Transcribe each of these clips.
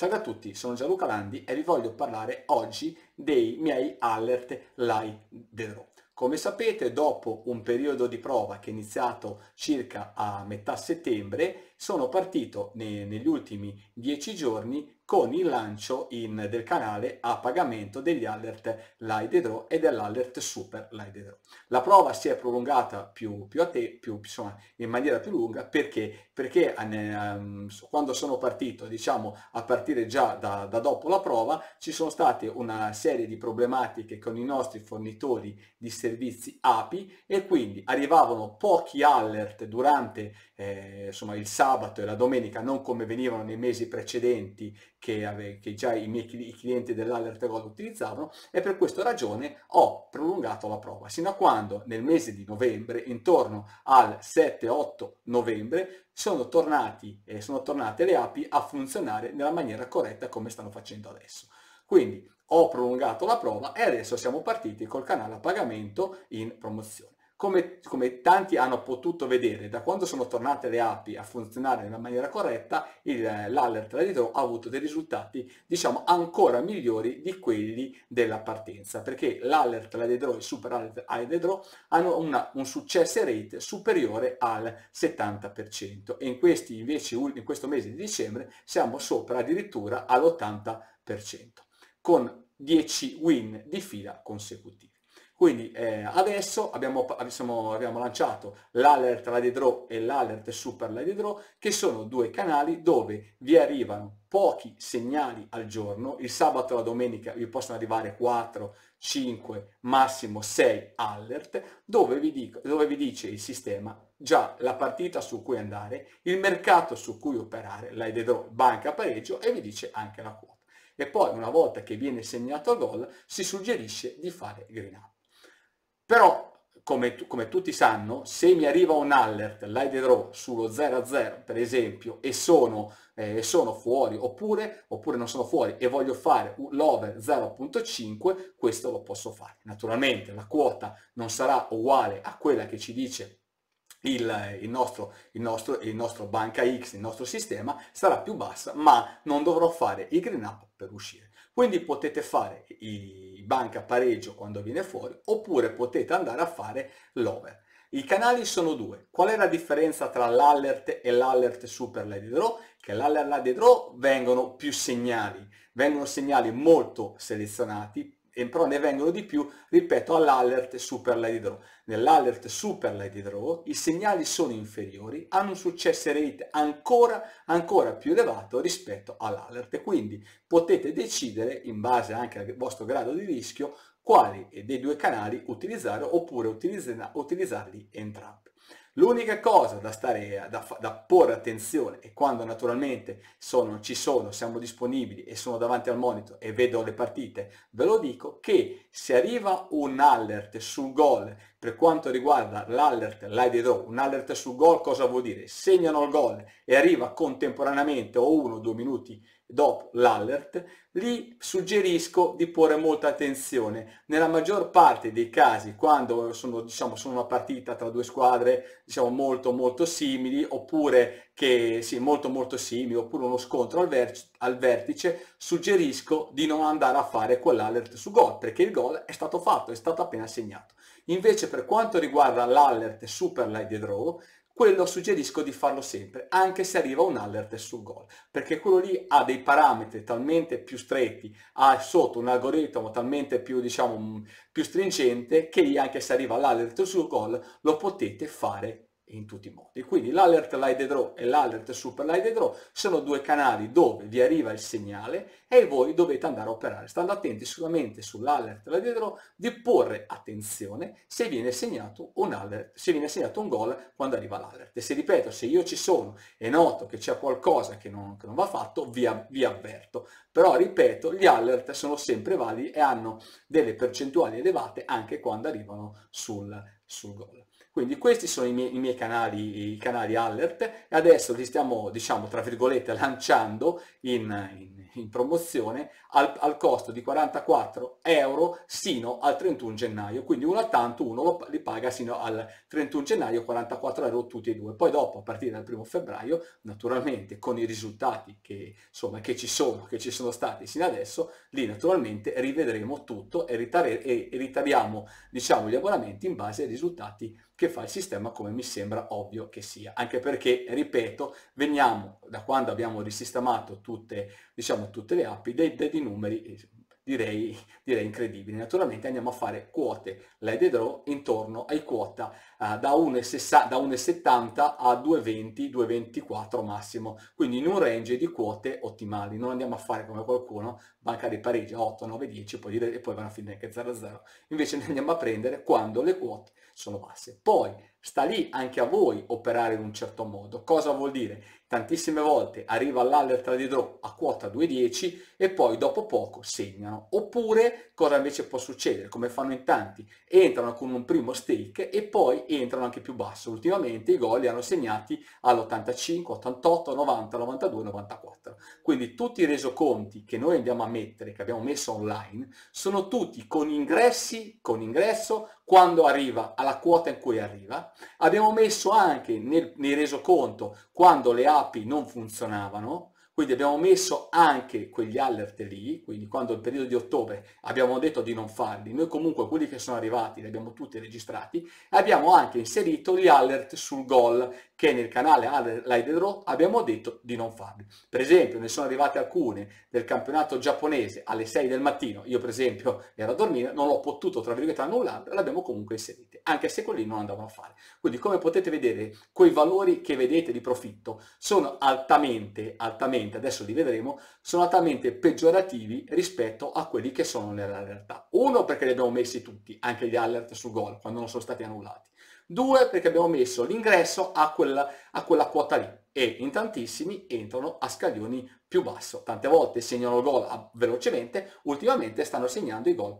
Salve a tutti, sono Gianluca Landi e vi voglio parlare oggi dei miei alert Lidero. Come sapete, dopo un periodo di prova che è iniziato circa a metà settembre, sono partito ne, negli ultimi 10 giorni con il lancio in, del canale a pagamento degli alert Live Draw e dell'alert Super Live Draw. La prova si è prolungata più, più a te, più, insomma, in maniera più lunga perché, perché um, quando sono partito, diciamo a partire già da, da dopo la prova, ci sono state una serie di problematiche con i nostri fornitori di servizi API e quindi arrivavano pochi alert durante eh, insomma, il sabato e la domenica, non come venivano nei mesi precedenti che, ave- che già i miei i clienti dell'Alert Gold utilizzavano e per questa ragione ho prolungato la prova sino a quando nel mese di novembre, intorno al 7-8 novembre, sono, tornati, eh, sono tornate le api a funzionare nella maniera corretta come stanno facendo adesso. Quindi ho prolungato la prova e adesso siamo partiti col canale a pagamento in promozione. Come, come, tanti hanno potuto vedere, da quando sono tornate le api a funzionare nella maniera corretta, l'allert Reddito ha avuto dei risultati diciamo ancora migliori di quelli della partenza, perché l'allert Reddito e il super alert Reddito hanno una, un success rate superiore al 70% e in, questi invece, in questo mese di dicembre siamo sopra addirittura all'80%, con 10 win di fila consecutivi. Quindi eh, adesso abbiamo, abbiamo, abbiamo lanciato l'alert Lady Draw e l'alert Super Lady Draw, che sono due canali dove vi arrivano pochi segnali al giorno, il sabato e la domenica vi possono arrivare 4, 5, massimo 6 alert, dove vi, dico, dove vi dice il sistema già la partita su cui andare, il mercato su cui operare, l'Ide Draw, banca pareggio e vi dice anche la quota. E poi una volta che viene segnato il gol si suggerisce di fare green up. Però, come, come tutti sanno, se mi arriva un alert, l'ID draw sullo 0-0 a per esempio, e sono, eh, sono fuori, oppure, oppure non sono fuori, e voglio fare l'over 0.5, questo lo posso fare. Naturalmente la quota non sarà uguale a quella che ci dice il, il, nostro, il, nostro, il nostro banca X, il nostro sistema sarà più bassa, ma non dovrò fare il green up per uscire. Quindi potete fare i, banca pareggio quando viene fuori, oppure potete andare a fare l'over. I canali sono due. Qual è la differenza tra l'alert e l'alert super lady draw? Che l'allert lady draw vengono più segnali, vengono segnali molto selezionati, però ne vengono di più, ripeto, all'alert super light draw. Nell'alert super light draw i segnali sono inferiori, hanno un successo rate ancora, ancora più elevato rispetto all'alert quindi potete decidere, in base anche al vostro grado di rischio, quali dei due canali utilizzare oppure utilizzarli entrambi. L'unica cosa da, stare, da, da porre attenzione e quando naturalmente sono, ci sono, siamo disponibili e sono davanti al monitor e vedo le partite, ve lo dico, che se arriva un alert sul gol per quanto riguarda l'alert l'ID row, un alert sul gol cosa vuol dire? Segnano il gol e arriva contemporaneamente o uno o due minuti dopo l'alert, lì suggerisco di porre molta attenzione. Nella maggior parte dei casi, quando sono, diciamo, sono una partita tra due squadre diciamo, molto molto simili, oppure che sì, molto molto simile, oppure uno scontro al, ver- al, vertice, suggerisco di non andare a fare quell'alert su gol, perché il gol è stato fatto, è stato appena segnato. Invece per quanto riguarda l'alert Super Light Draw, quello suggerisco di farlo sempre, anche se arriva un alert sul gol, perché quello lì ha dei parametri talmente più stretti, ha sotto un algoritmo talmente più, diciamo, più stringente, che lì anche se arriva l'alert sul gol lo potete fare in tutti i modi. Quindi l'alert light draw e l'alert super light draw sono due canali dove vi arriva il segnale e voi dovete andare a operare. Stando attenti solamente sull'alert light draw di porre attenzione se viene segnato un alert, se viene segnato un gol quando arriva l'alert. E se ripeto, se io ci sono e noto che c'è qualcosa che non, che non va fatto, vi, vi avverto. Però ripeto, gli alert sono sempre validi e hanno delle percentuali elevate anche quando arrivano sul, sul gol. Quindi questi sono i miei, i miei canali, i canali alert e adesso li stiamo, diciamo, tra virgolette, lanciando in, in, in promozione al, al, costo di 44 euro sino al 31 gennaio. Quindi uno al tanto uno lo, li paga sino al 31 gennaio 44 euro tutti e due. Poi dopo, a partire dal 1 febbraio, naturalmente con i risultati che, insomma, che ci sono, che ci sono stati sino adesso, lì naturalmente rivedremo tutto e, ritare, e ritariamo diciamo, gli abbonamenti in base ai risultati che fa il sistema come mi sembra ovvio che sia, anche perché, ripeto, veniamo da quando abbiamo risistemato tutte, diciamo, tutte le app, dei, dei numeri eh, direi, direi incredibili. Naturalmente andiamo a fare quote LED Draw intorno ai quota uh, da 1,70 a 2,20, 2,24 massimo, quindi in un range di quote ottimali. Non andiamo a fare come qualcuno, banca di pareggi 8, 9, 10 poi dire, e poi vanno a finire che 0,0. Invece ne andiamo a prendere quando le quote sono basse. Poi sta lì anche a voi operare in un certo modo. Cosa vuol dire? tantissime volte arriva di draw a quota 2.10 e poi dopo poco segnano. Oppure cosa invece può succedere? Come fanno in tanti, entrano con un primo stake e poi entrano anche più basso. Ultimamente i gol li hanno segnati all'85, 88, 90, 92, 94. Quindi tutti i resoconti che noi andiamo a mettere, che abbiamo messo online, sono tutti con ingressi, con ingresso, quando arriva alla quota in cui arriva. Abbiamo messo anche nel, nel resoconto quando le altre API non funzionavano, quindi abbiamo messo anche quegli alert lì, quindi quando il periodo di ottobre abbiamo detto di non farli, noi comunque quelli che sono arrivati li abbiamo tutti registrati, abbiamo anche inserito gli alert sul gol che nel canale Allied Draw abbiamo detto di non farli. Per esempio ne sono arrivate alcune del campionato giapponese alle 6 del mattino, io per esempio ero a dormire, non l'ho potuto tra virgolette annullare, l'abbiamo comunque inserite, anche se quelli non andavano a fare. Quindi come potete vedere quei valori che vedete di profitto sono altamente, altamente sicuramente, adesso li vedremo, sono altamente peggiorativi rispetto a quelli che sono nella realtà. Uno, perché li abbiamo messi tutti, anche gli alert su gol, quando non sono stati annullati. Due, perché abbiamo messo l'ingresso a a quella quota lì e in tantissimi entrano a scaglioni più basso. Tante volte segnano gol ah, velocemente, ultimamente stanno segnando i gol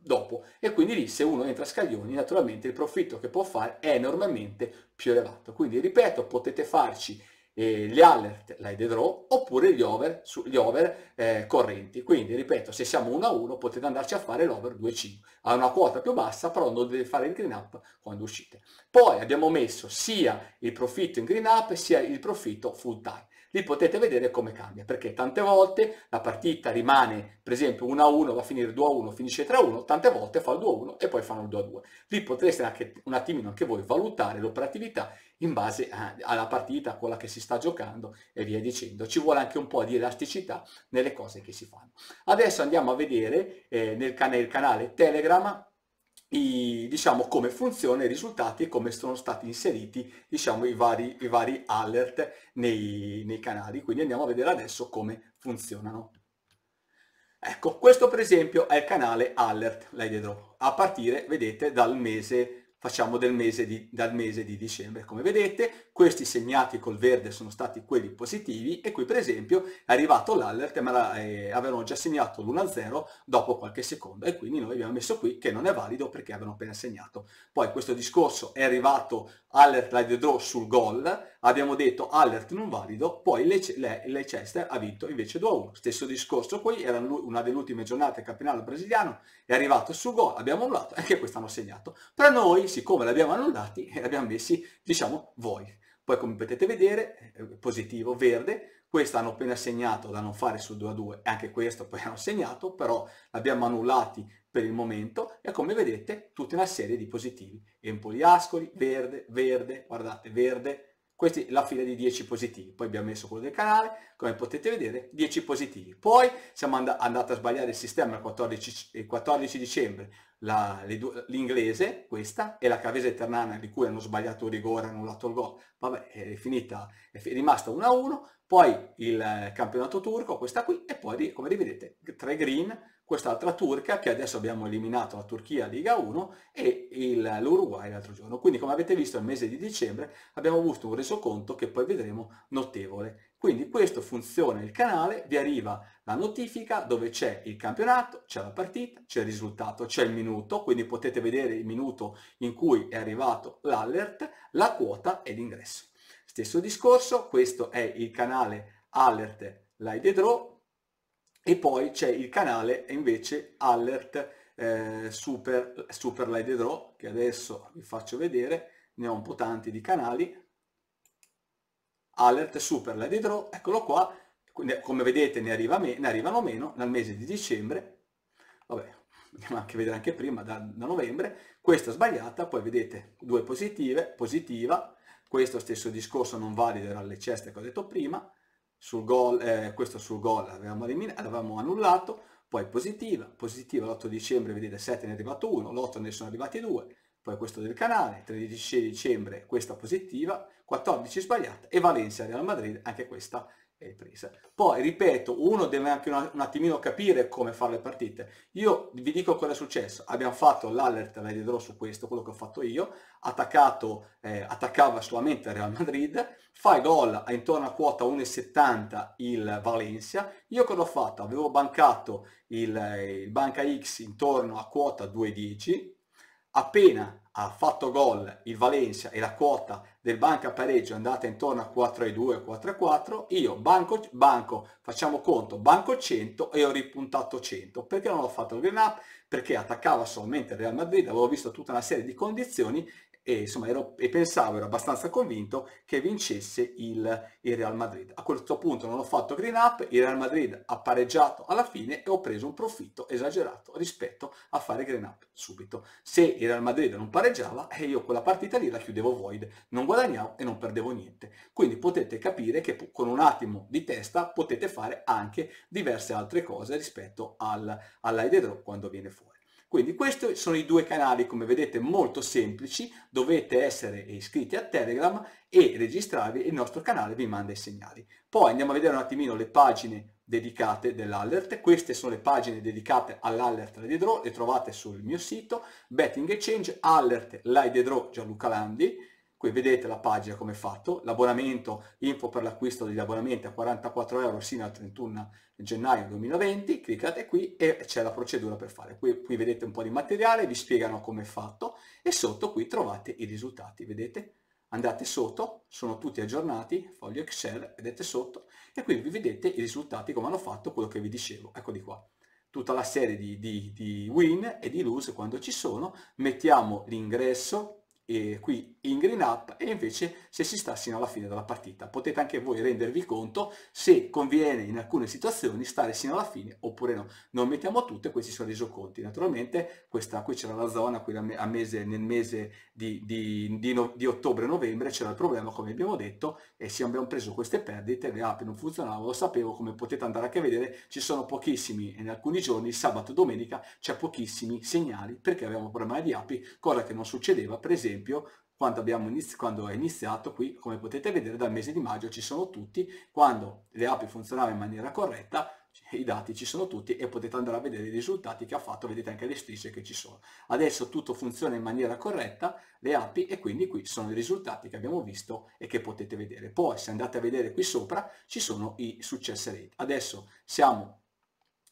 dopo e quindi lì se uno entra a scaglioni naturalmente il profitto che può fare è enormemente più elevato. Quindi ripeto, potete farci eh, gli alert l'hai dead row oppure gli over, su, gli over eh, correnti. Quindi, ripeto, se siamo 1 a 1 potete andarci a fare l'over 2 2,5. Ha una quota più bassa, però non dovete fare il green up quando uscite. Poi abbiamo messo sia il profitto in green up sia il profitto full time lì potete vedere come cambia, perché tante volte la partita rimane per esempio 1-1, va a finire 2-1, finisce 3-1, tante volte fa il 2-1 e poi fanno il 2-2. Lì potreste anche un attimino anche voi valutare l'operatività in base a, alla partita, a quella che si sta giocando e via dicendo. Ci vuole anche un po' di elasticità nelle cose che si fanno. Adesso andiamo a vedere eh, nel, can- nel canale Telegram i, diciamo come funziona i risultati e come sono stati inseriti diciamo i vari, i vari alert nei, nei canali quindi andiamo a vedere adesso come funzionano ecco questo per esempio è il canale alert là dietro a partire vedete dal mese facciamo mese di, dal mese di dicembre. Come vedete questi segnati col verde sono stati quelli positivi e qui per esempio è arrivato l'allert ma eh, avevano già segnato l'1-0 dopo qualche secondo e quindi noi abbiamo messo qui che non è valido perché avevano appena segnato. Poi questo discorso è arrivato allert la draw sul gol, abbiamo detto alert non valido, poi Leicester ha vinto invece 2-1. Stesso discorso qui, era una delle ultime giornate del campionato brasiliano, è arrivato sul gol, abbiamo annullato e anche questo hanno segnato. Per noi poi siccome li abbiamo annullati, eh, li abbiamo messi, diciamo, voi. Poi come potete vedere, eh, eh, positivo, verde, questa hanno appena segnato da non fare sul 2 a 2, anche questo poi hanno segnato, però l'abbiamo annullati per il momento e come vedete tutta una serie di positivi. Empoli Ascoli, verde, verde, guardate, verde, questa è la fila di 10 positivi, poi abbiamo messo quello del canale, come potete vedere 10 positivi, poi siamo and andati a sbagliare il sistema il 14, il 14 dicembre, l'inglese, questa, e la Cavese eternana di cui hanno sbagliato il rigore, annullato il gol, vabbè è finita, è rimasta 1-1, poi il eh, campionato turco, questa qui, e poi come vedete 3 green, quest'altra turca che adesso abbiamo eliminato la Turchia Liga 1 e l'Uruguay l'altro giorno. Quindi come avete visto nel mese di dicembre abbiamo avuto un resoconto che poi vedremo notevole. Quindi questo funziona il canale, vi arriva la notifica dove c'è il campionato, c'è la partita, c'è il risultato, c'è il minuto, quindi potete vedere il minuto in cui è arrivato l'allert, la quota e l'ingresso. Stesso discorso, questo è il canale allert live draw, e poi c'è il canale invece Alert eh, Super, Super Light Draw, che adesso vi faccio vedere, ne ho un po' tanti di canali, Alert Super Light Draw, eccolo qua, come vedete ne, arriva me, ne arrivano meno nel mese di dicembre, vabbè, andiamo anche a vedere anche prima, da, da novembre, questa sbagliata, poi vedete due positive, positiva, questo stesso discorso non valido era alle ceste che ho detto prima, sul gol, eh, questo sul gol l'avevamo, l'avevamo annullato, poi positiva, positiva l'8 dicembre, vedete 7 ne è arrivato 1, l'8 ne sono arrivati 2, poi questo del canale, 13 dicembre questa positiva, 14 sbagliata e Valencia Real Madrid anche questa e riprese. Poi, ripeto, uno deve anche un attimino capire come fare le partite. Io vi dico cosa è successo. Abbiamo fatto l'alert, la rivedrò su questo, quello che ho fatto io, attaccato, eh, attaccava solamente il Real Madrid, fa gol a intorno a quota 1,70 il Valencia. Io cosa ho fatto? Avevo bancato il, il Banca X intorno a quota 2,10 appena ha fatto gol il Valencia e la quota del banca pareggio è andata intorno a 4 4 2, 4,2 4, io banco, banco facciamo conto banco 100 e ho ripuntato 100 perché non ho fatto il green up perché attaccava solamente il Real Madrid avevo visto tutta una serie di condizioni e, insomma, ero, e pensavo, ero abbastanza convinto che vincesse il, il, Real Madrid. A questo punto non ho fatto green up, il Real Madrid ha pareggiato alla fine e ho preso un profitto esagerato rispetto a fare green up subito. Se il Real Madrid non pareggiava, e eh, io quella partita lì la chiudevo void, non guadagnavo e non perdevo niente. Quindi potete capire che con un attimo di testa potete fare anche diverse altre cose rispetto al, all'Aide Draw quando viene fuori. Quindi questi sono i due canali, come vedete, molto semplici, dovete essere iscritti a Telegram e registrarvi, il nostro canale vi manda i segnali. Poi andiamo a vedere un attimino le pagine dedicate dell'allert, queste sono le pagine dedicate all'allert Live Draw, le trovate sul mio sito, Betting Exchange, Allert Live Draw Gianluca Landi, qui vedete la pagina come è fatto, l'abbonamento, info per l'acquisto degli abbonamenti a 44 euro sino al 31 gennaio 2020, cliccate qui e c'è la procedura per fare. Qui, qui vedete un po' di materiale, vi spiegano come è fatto e sotto qui trovate i risultati, vedete? Andate sotto, sono tutti aggiornati, foglio Excel, vedete sotto, e qui vi vedete i risultati come hanno fatto quello che vi dicevo, eccoli qua tutta la serie di, di, di win e di lose quando ci sono, mettiamo l'ingresso eh, qui in green up e invece se si sta sino alla fine della partita. Potete anche voi rendervi conto se conviene in alcune situazioni stare sino alla fine oppure no. Non mettiamo tutte, questi sono resoconti. Naturalmente questa qui c'era la zona, qui a mese, nel mese di, di, di, no, di ottobre-novembre c'era il problema come abbiamo detto e se abbiamo preso queste perdite, le app non funzionavano, lo sapevo, come potete andare anche a vedere ci sono pochissimi, e in alcuni giorni, sabato e domenica, c'è pochissimi segnali perché avevamo problemi di api, cosa che non succedeva per esempio esempio quando, inizi quando è iniziato qui, come potete vedere, dal mese di maggio ci sono tutti, quando le api funzionavano in maniera corretta, i dati ci sono tutti e potete andare a vedere i risultati che ha fatto, vedete anche le strisce che ci sono. Adesso tutto funziona in maniera corretta, le api e quindi qui sono i risultati che abbiamo visto e che potete vedere. Poi se andate a vedere qui sopra ci sono i success rate. Adesso siamo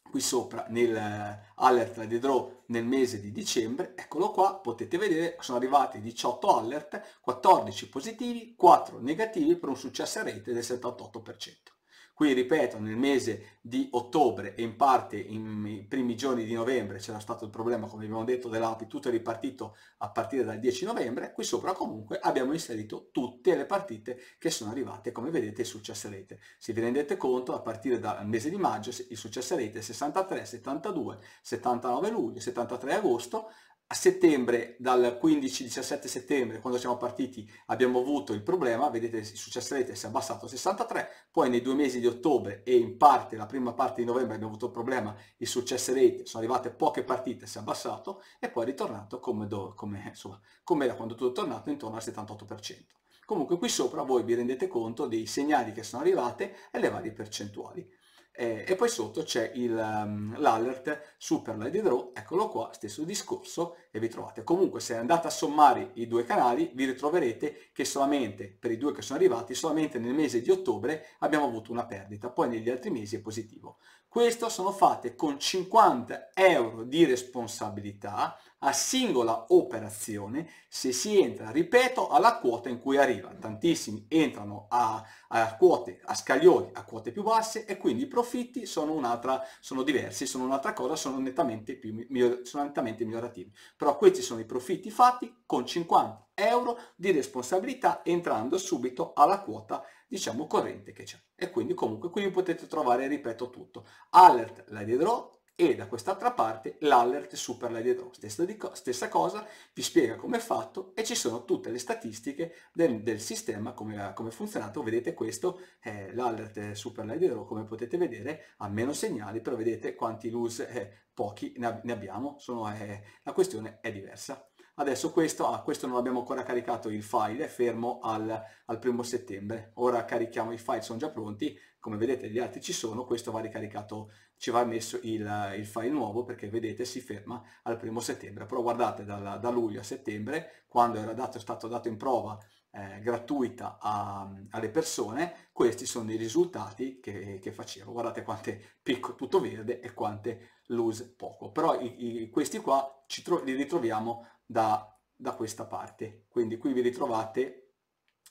qui sopra nel eh, alert di draw nel mese di dicembre, eccolo qua, potete vedere sono arrivati 18 alert, 14 positivi, 4 negativi per un successo rate del 78%. Qui, ripeto, nel mese di ottobre e in parte i primi giorni di novembre c'era stato il problema, come abbiamo detto, dell'API, tutto è ripartito a partire dal 10 novembre. Qui sopra comunque abbiamo inserito tutte le partite che sono arrivate, come vedete, il successo rete. Se vi rendete conto, a partire dal mese di maggio il successo rete è 63, 72, 79 luglio, 73 agosto, a settembre, dal 15-17 settembre, quando siamo partiti, abbiamo avuto il problema, vedete il successo rete si è abbassato a 63, poi nei due mesi di ottobre e in parte la prima parte di novembre abbiamo avuto il problema, il successo rete, sono arrivate poche partite, si è abbassato e poi è ritornato come, do, come, insomma, come era quando tutto è tornato intorno al 78%. Comunque qui sopra voi vi rendete conto dei segnali che sono arrivate e le varie percentuali eh, e poi sotto c'è ehm, l'alert um, Superlight di Draw, eccolo qua, stesso discorso e vi trovate. Comunque se andate a sommare i due canali vi ritroverete che solamente per i due che sono arrivati, solamente nel mese di ottobre abbiamo avuto una perdita, poi negli altri mesi è positivo. Queste sono fatte con 50 euro di responsabilità a singola operazione se si entra, ripeto, alla quota in cui arriva. Tantissimi entrano a, a quote, a scaglioni, a quote più basse e quindi i profitti sono un'altra, sono diversi, sono un'altra cosa, sono nettamente, più, miglior, sono nettamente migliorativi. Però questi sono i profitti fatti con 50 euro di responsabilità entrando subito alla quota diciamo corrente che c'è e quindi comunque qui potete trovare ripeto tutto alert Lady Draw e da quest'altra parte l'alert super Lady Draw stessa, co stessa, cosa vi spiega come è fatto e ci sono tutte le statistiche del, del sistema come, come funzionato vedete questo è eh, l'alert super Lady Draw come potete vedere ha meno segnali però vedete quanti lose eh, pochi ne, ab ne, abbiamo Sono, eh, la questione è diversa Adesso questo, ah, questo non abbiamo ancora caricato il file, è fermo al, al primo settembre. Ora carichiamo i file, sono già pronti, come vedete gli altri ci sono, questo va ricaricato, ci va messo il, il file nuovo perché vedete si ferma al primo settembre. Però guardate dalla, da luglio a settembre, quando era dato, stato dato in prova eh, gratuita a, alle persone, questi sono i risultati che, che facevo. Guardate quante picco tutto verde e quante lose poco. Però i, i, questi qua li ritroviamo da, da questa parte. Quindi qui vi ritrovate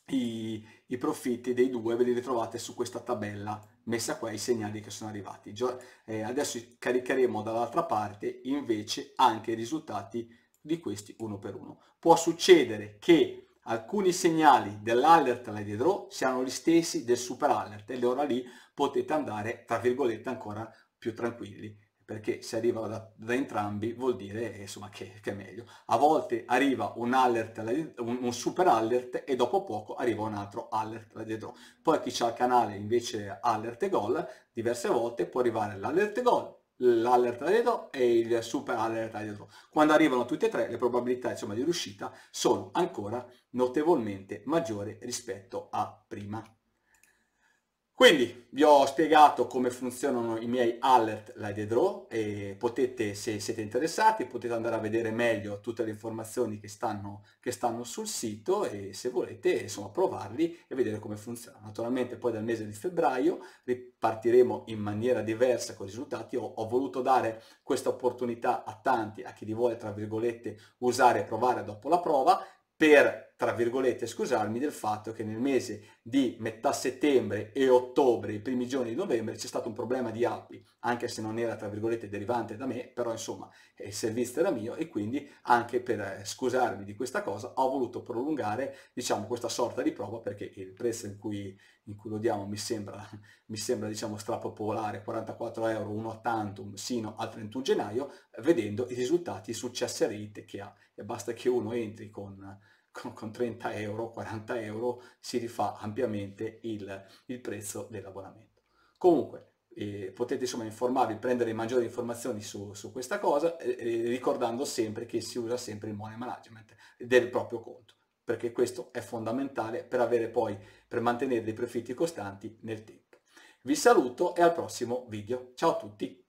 i, i, profitti dei due ve li ritrovate su questa tabella messa qua i segnali che sono arrivati Gio eh, adesso caricheremo dall'altra parte invece anche i risultati di questi uno per uno può succedere che alcuni segnali dell'alert là dietro siano gli stessi del super alert e allora lì potete andare, tra virgolette, ancora più tranquilli perché se arriva da, da, entrambi vuol dire insomma, che, che, è meglio. A volte arriva un, alert, un, un, super alert e dopo poco arriva un altro alert là dietro. Poi chi c'ha il canale invece alert e gol, diverse volte può arrivare l'alert e gol, l'alert radio e il super alert radio. Quando arrivano tutte e tre le probabilità insomma, di riuscita sono ancora notevolmente maggiori rispetto a prima. Quindi vi ho spiegato come funzionano i miei alert Light Draw e potete, se siete interessati, potete andare a vedere meglio tutte le informazioni che stanno, che stanno sul sito e se volete insomma, provarli e vedere come funziona. Naturalmente poi dal mese di febbraio ripartiremo in maniera diversa con i risultati. Ho, ho voluto dare questa opportunità a tanti, a chi di voi, tra virgolette usare e provare dopo la prova per tra virgolette, scusarmi del fatto che nel mese di metà settembre e ottobre, i primi giorni di novembre, c'è stato un problema di API, anche se non era tra virgolette derivante da me, però insomma il servizio era mio e quindi anche per eh, scusarmi di questa cosa ho voluto prolungare diciamo questa sorta di prova perché il prezzo in cui, in cui lo diamo mi sembra, mi sembra diciamo strapopolare 44 euro uno tantum sino al 31 gennaio vedendo i risultati a CSRIT che ha e basta che uno entri con con, con 30 euro, 40 euro si rifà ampiamente il, il prezzo dell'abbonamento. Comunque, eh, potete insomma informarvi, prendere maggiori informazioni su, su questa cosa, eh, eh, ricordando sempre che si usa sempre il money management del proprio conto, perché questo è fondamentale per avere poi, per mantenere dei profitti costanti nel tempo. Vi saluto e al prossimo video. Ciao a tutti!